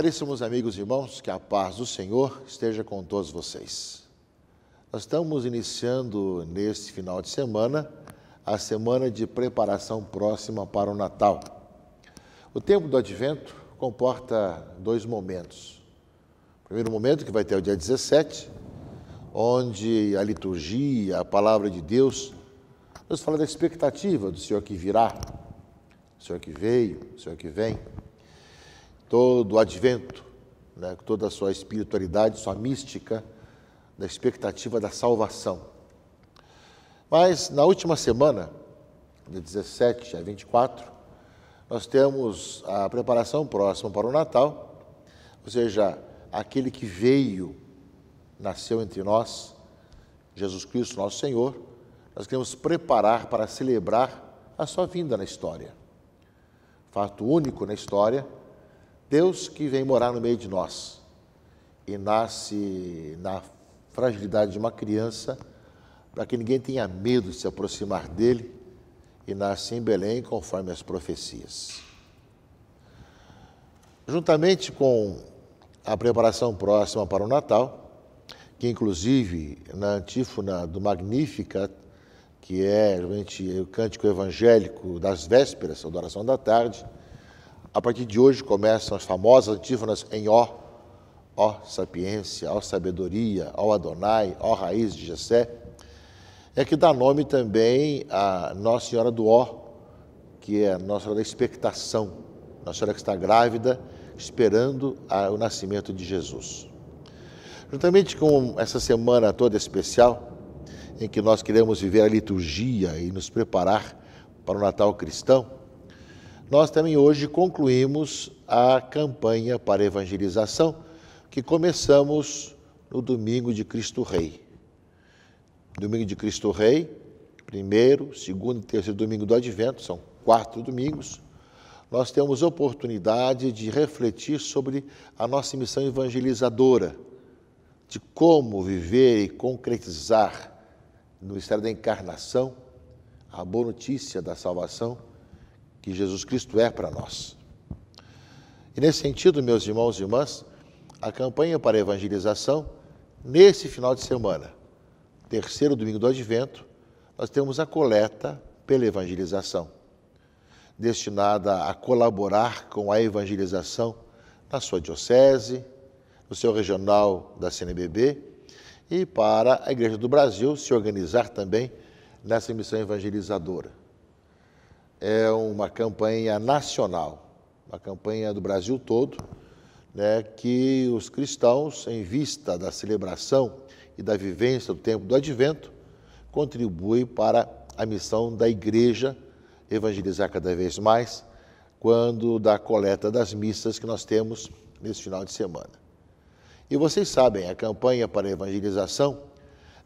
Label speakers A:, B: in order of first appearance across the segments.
A: Caríssimos amigos e irmãos, que a paz do Senhor esteja com todos vocês. Nós estamos iniciando neste final de semana a semana de preparação próxima para o Natal. O tempo do advento comporta dois momentos. O primeiro momento, que vai ter o dia 17, onde a liturgia, a palavra de Deus, nos fala da expectativa do Senhor que virá, do Senhor que veio, do Senhor que vem todo o advento, né, toda a sua espiritualidade, sua mística, da expectativa da salvação. Mas na última semana, de 17 a 24, nós temos a preparação próxima para o Natal, ou seja, aquele que veio, nasceu entre nós, Jesus Cristo, nosso Senhor, nós queremos preparar para celebrar a sua vinda na história. Fato único na história Deus que vem morar no meio de nós e nasce na fragilidade de uma criança, para que ninguém tenha medo de se aproximar dele, e nasce em Belém conforme as profecias. Juntamente com a preparação próxima para o Natal, que inclusive na antífona do Magnífica, que é o cântico evangélico das vésperas, a adoração da tarde, a partir de hoje começam as famosas antífonas em Ó. Ó sapiência, ó sabedoria, ó Adonai, ó raiz de Jessé. É que dá nome também a Nossa Senhora do Ó, que é a Nossa Senhora da expectação. Nossa Senhora que está grávida, esperando o nascimento de Jesus. Juntamente com essa semana toda especial, em que nós queremos viver a liturgia e nos preparar para o Natal cristão, nós também hoje concluímos a campanha para evangelização que começamos no domingo de Cristo Rei. Domingo de Cristo Rei, primeiro, segundo e terceiro domingo do Advento, são quatro domingos, nós temos oportunidade de refletir sobre a nossa missão evangelizadora, de como viver e concretizar no mistério da encarnação a boa notícia da salvação que Jesus Cristo é para nós. E nesse sentido, meus irmãos e irmãs, a campanha para a evangelização, nesse final de semana, terceiro domingo do advento, nós temos a coleta pela evangelização, destinada a colaborar com a evangelização na sua diocese, no seu regional da CNBB e para a Igreja do Brasil se organizar também nessa missão evangelizadora é uma campanha nacional, uma campanha do Brasil todo, né, que os cristãos, em vista da celebração e da vivência do tempo do advento, contribuem para a missão da igreja evangelizar cada vez mais, quando da coleta das missas que nós temos nesse final de semana. E vocês sabem, a campanha para a evangelização,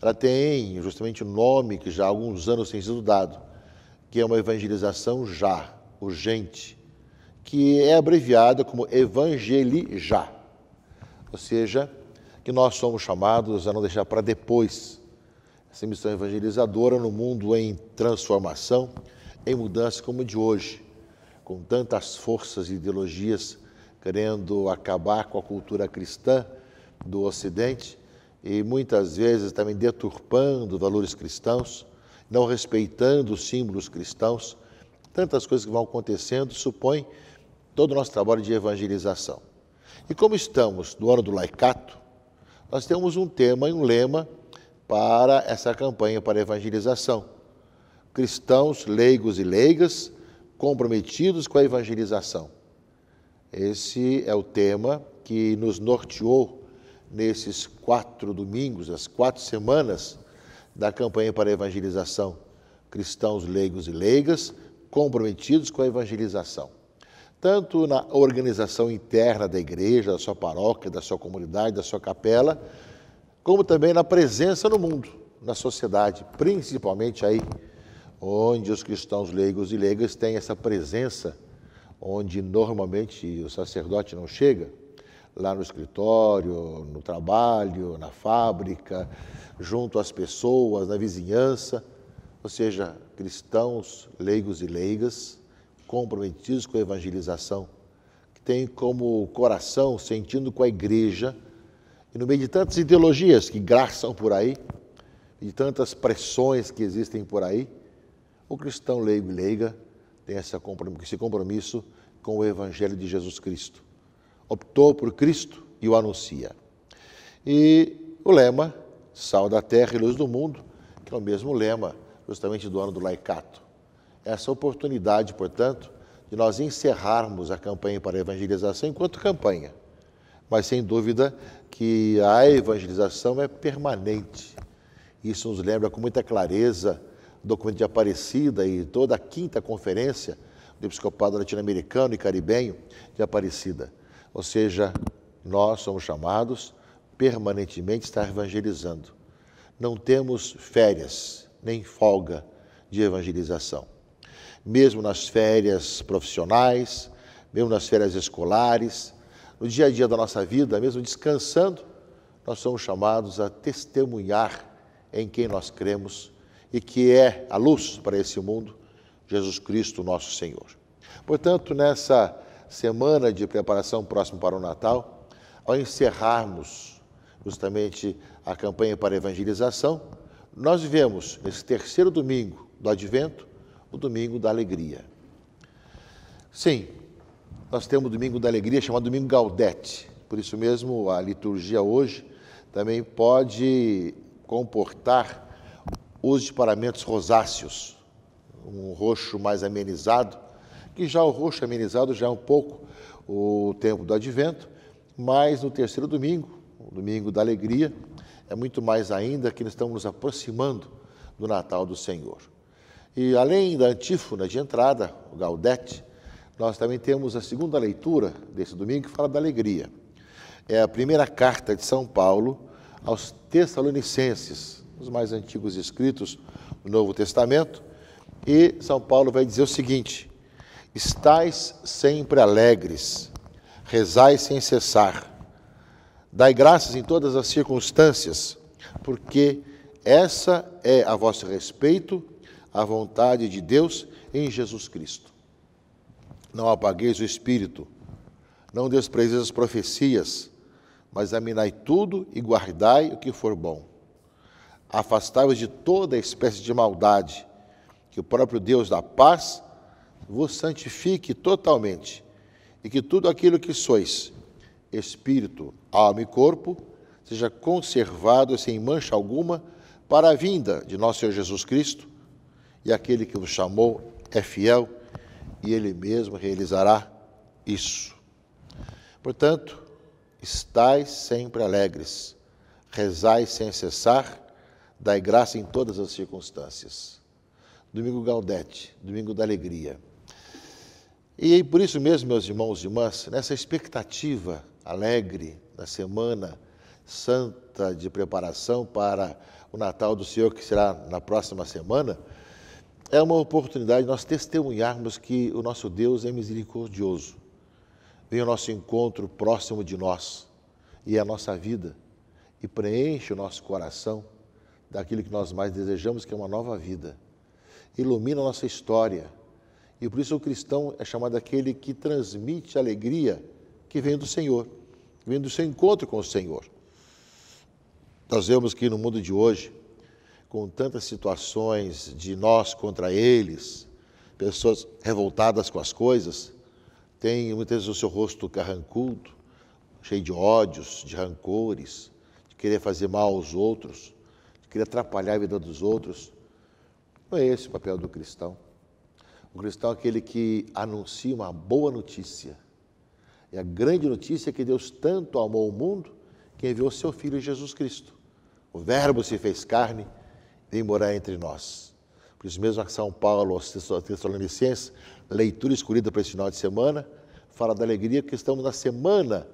A: ela tem justamente o um nome que já há alguns anos tem sido dado, que é uma evangelização já, urgente, que é abreviada como Evangeli já. Ou seja, que nós somos chamados a não deixar para depois essa missão evangelizadora no mundo em transformação, em mudança como de hoje, com tantas forças e ideologias querendo acabar com a cultura cristã do Ocidente e muitas vezes também deturpando valores cristãos não respeitando os símbolos cristãos, tantas coisas que vão acontecendo, supõe todo o nosso trabalho de evangelização. E como estamos no ano do laicato, nós temos um tema e um lema para essa campanha para a evangelização. Cristãos, leigos e leigas comprometidos com a evangelização. Esse é o tema que nos norteou nesses quatro domingos, as quatro semanas da campanha para a evangelização. Cristãos leigos e leigas comprometidos com a evangelização. Tanto na organização interna da igreja, da sua paróquia, da sua comunidade, da sua capela, como também na presença no mundo, na sociedade, principalmente aí onde os cristãos leigos e leigas têm essa presença, onde normalmente o sacerdote não chega, lá no escritório, no trabalho, na fábrica, junto às pessoas, na vizinhança. Ou seja, cristãos, leigos e leigas, comprometidos com a evangelização, que têm como coração sentindo com a igreja, e no meio de tantas ideologias que graçam por aí, e de tantas pressões que existem por aí, o cristão leigo e leiga tem esse compromisso com o evangelho de Jesus Cristo optou por Cristo e o anuncia. E o lema, sal da terra e luz do mundo, que é o mesmo lema justamente do ano do laicato. Essa oportunidade, portanto, de nós encerrarmos a campanha para a evangelização enquanto campanha. Mas sem dúvida que a evangelização é permanente. Isso nos lembra com muita clareza o documento de Aparecida e toda a quinta conferência do Episcopado Latino-Americano e Caribenho de Aparecida ou seja, nós somos chamados permanentemente a estar evangelizando. Não temos férias, nem folga de evangelização. Mesmo nas férias profissionais, mesmo nas férias escolares, no dia a dia da nossa vida, mesmo descansando, nós somos chamados a testemunhar em quem nós cremos e que é a luz para esse mundo, Jesus Cristo, nosso Senhor. Portanto, nessa semana de preparação próximo para o Natal, ao encerrarmos justamente a campanha para a evangelização, nós vivemos esse terceiro domingo do Advento, o domingo da alegria. Sim, nós temos o domingo da alegria chamado domingo Gaudete. Por isso mesmo, a liturgia hoje também pode comportar os disparamentos rosáceos, um roxo mais amenizado, que já o roxo amenizado já é um pouco o tempo do advento, mas no terceiro domingo, o domingo da alegria, é muito mais ainda que nós estamos nos aproximando do Natal do Senhor. E além da antífona de entrada, o Gaudete, nós também temos a segunda leitura desse domingo que fala da alegria. É a primeira carta de São Paulo aos Tessalonicenses, os mais antigos escritos do Novo Testamento, e São Paulo vai dizer o seguinte: Estais sempre alegres, rezai sem cessar. Dai graças em todas as circunstâncias, porque essa é a vosso respeito a vontade de Deus em Jesus Cristo. Não apagueis o espírito, não desprezeis as profecias, mas examinai tudo e guardai o que for bom. Afastai-vos de toda espécie de maldade, que o próprio Deus da paz vos santifique totalmente, e que tudo aquilo que sois, espírito, alma e corpo, seja conservado sem mancha alguma para a vinda de nosso Senhor Jesus Cristo, e aquele que vos chamou é fiel e ele mesmo realizará isso. Portanto, estais sempre alegres, rezai sem cessar, dai graça em todas as circunstâncias. Domingo Gaudete, domingo da alegria. E por isso mesmo, meus irmãos e irmãs, nessa expectativa alegre da semana santa de preparação para o Natal do Senhor, que será na próxima semana, é uma oportunidade de nós testemunharmos que o nosso Deus é misericordioso. Vem ao nosso encontro próximo de nós e é a nossa vida e preenche o nosso coração daquilo que nós mais desejamos, que é uma nova vida. Ilumina a nossa história e por isso o cristão é chamado aquele que transmite alegria que vem do Senhor, que vem do seu encontro com o Senhor. Nós vemos que no mundo de hoje, com tantas situações de nós contra eles, pessoas revoltadas com as coisas, tem muitas vezes o seu rosto carrancudo, cheio de ódios, de rancores, de querer fazer mal aos outros, de querer atrapalhar a vida dos outros. Não é esse o papel do cristão. O cristão é aquele que anuncia uma boa notícia. E a grande notícia é que Deus tanto amou o mundo que enviou seu Filho Jesus Cristo. O Verbo se fez carne e veio morar entre nós. Por isso mesmo, São Paulo, a Tessalonicenses, leitura escolhida para esse final de semana, fala da alegria que estamos na semana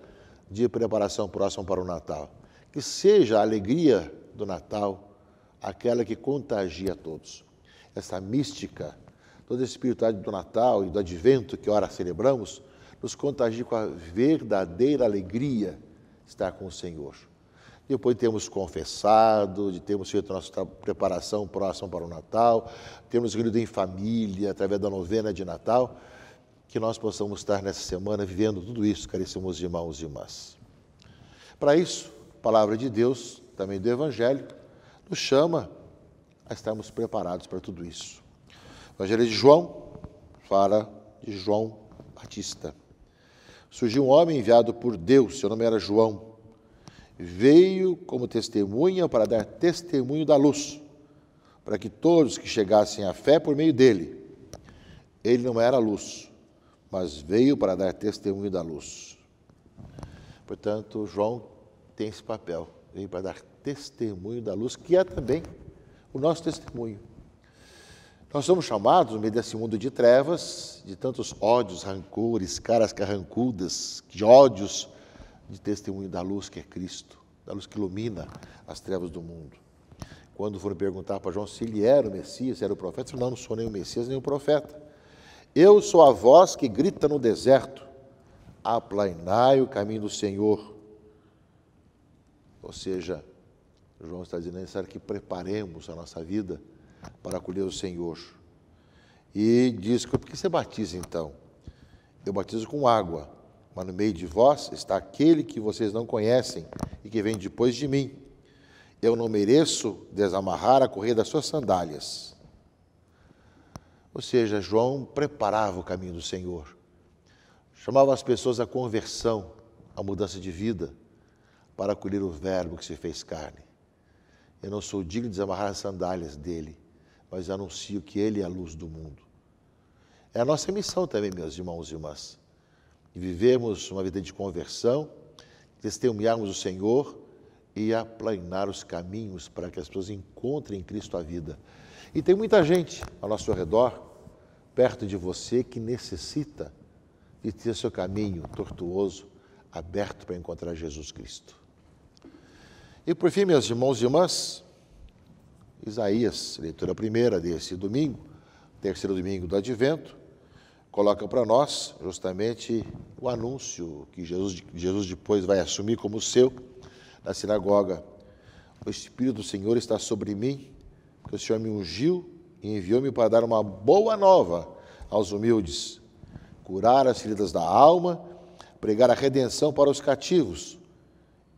A: de preparação próxima para o Natal. Que seja a alegria do Natal aquela que contagia a todos. Essa mística toda a espiritualidade do Natal e do Advento que ora celebramos, nos contagie com a verdadeira alegria de estar com o Senhor. Depois de termos confessado, de termos feito nossa preparação próxima para o Natal, termos reunido em família, através da novena de Natal, que nós possamos estar nessa semana vivendo tudo isso, caríssimos irmãos e irmãs. Para isso, a palavra de Deus, também do Evangelho, nos chama a estarmos preparados para tudo isso. Evangelho de João fala de João Batista. Surgiu um homem enviado por Deus, seu nome era João. Veio como testemunha para dar testemunho da luz, para que todos que chegassem à fé por meio dele. Ele não era luz, mas veio para dar testemunho da luz. Portanto, João tem esse papel, veio para dar testemunho da luz, que é também o nosso testemunho. Nós somos chamados, no meio desse mundo de trevas, de tantos ódios, rancores, caras carrancudas, de ódios, de testemunho da luz que é Cristo, da luz que ilumina as trevas do mundo. Quando foram perguntar para João se ele era o Messias, se era o profeta, ele falou: Não, não sou nem o Messias, nem o profeta. Eu sou a voz que grita no deserto: aplainai o caminho do Senhor. Ou seja, João está dizendo é necessário que preparemos a nossa vida para acolher o Senhor. E diz: Por que você batiza então? Eu batizo com água, mas no meio de vós está aquele que vocês não conhecem e que vem depois de mim. Eu não mereço desamarrar a correia das suas sandálias. Ou seja, João preparava o caminho do Senhor, chamava as pessoas à conversão, à mudança de vida, para acolher o Verbo que se fez carne. Eu não sou digno de desamarrar as sandálias dele mas anuncio que Ele é a luz do mundo. É a nossa missão também, meus irmãos e irmãs, de vivermos uma vida de conversão, testemunharmos o Senhor e aplanar os caminhos para que as pessoas encontrem em Cristo a vida. E tem muita gente ao nosso redor, perto de você, que necessita de ter seu caminho tortuoso aberto para encontrar Jesus Cristo. E por fim, meus irmãos e irmãs, Isaías, leitura primeira desse domingo, terceiro domingo do Advento, coloca para nós justamente o anúncio que Jesus, Jesus depois vai assumir como seu na sinagoga. O Espírito do Senhor está sobre mim, porque o Senhor me ungiu e enviou-me para dar uma boa nova aos humildes, curar as feridas da alma, pregar a redenção para os cativos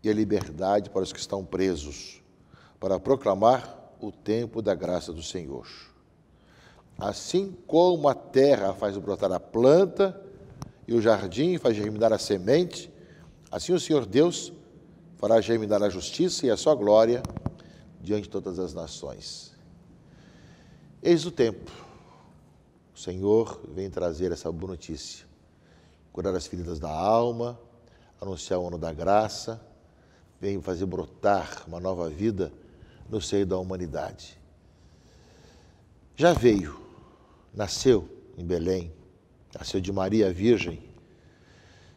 A: e a liberdade para os que estão presos, para proclamar o tempo da graça do Senhor. Assim como a terra faz brotar a planta e o jardim faz germinar a semente, assim o Senhor Deus fará germinar a justiça e a sua glória diante de todas as nações. Eis o tempo. O Senhor vem trazer essa boa notícia, curar as feridas da alma, anunciar o ano da graça, vem fazer brotar uma nova vida no seio da humanidade. Já veio, nasceu em Belém, nasceu de Maria Virgem,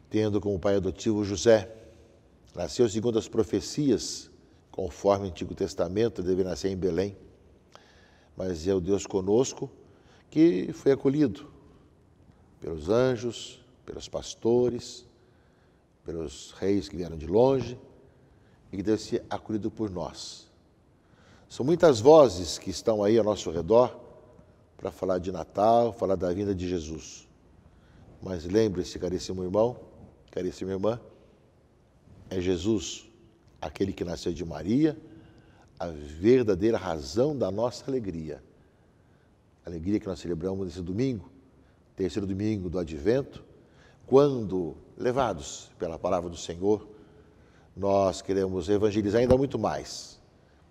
A: tendo como pai adotivo José. Nasceu segundo as profecias, conforme o Antigo Testamento, deve nascer em Belém. Mas é o Deus conosco que foi acolhido pelos anjos, pelos pastores, pelos reis que vieram de longe e que deve ser acolhido por nós. São muitas vozes que estão aí ao nosso redor para falar de Natal, falar da vinda de Jesus. Mas lembre-se, caríssimo irmão, caríssima irmã, é Jesus, aquele que nasceu de Maria, a verdadeira razão da nossa alegria. A alegria que nós celebramos nesse domingo, terceiro domingo do advento, quando, levados pela palavra do Senhor, nós queremos evangelizar ainda muito mais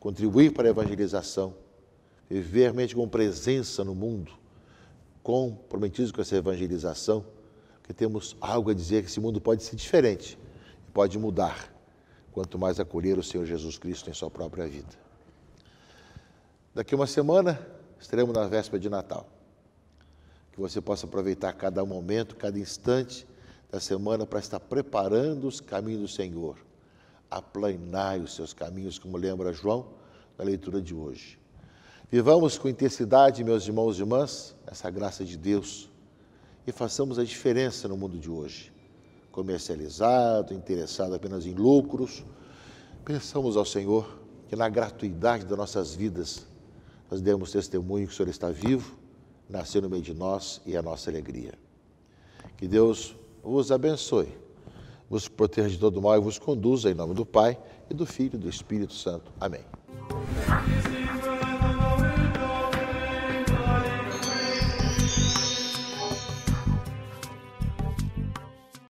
A: contribuir para a evangelização, viver realmente com presença no mundo, comprometidos com essa evangelização, porque temos algo a dizer que esse mundo pode ser diferente, pode mudar, quanto mais acolher o Senhor Jesus Cristo em sua própria vida. Daqui uma semana estaremos na véspera de Natal. Que você possa aproveitar cada momento, cada instante da semana para estar preparando os caminhos do Senhor aplainai os seus caminhos, como lembra João na leitura de hoje. Vivamos com intensidade, meus irmãos e irmãs, essa graça de Deus e façamos a diferença no mundo de hoje. Comercializado, interessado apenas em lucros, pensamos ao Senhor que na gratuidade das nossas vidas nós demos testemunho que o Senhor está vivo, nasceu no meio de nós e é a nossa alegria. Que Deus vos abençoe vos proteja de todo mal e vos conduza em nome do Pai e do Filho e do Espírito Santo. Amém.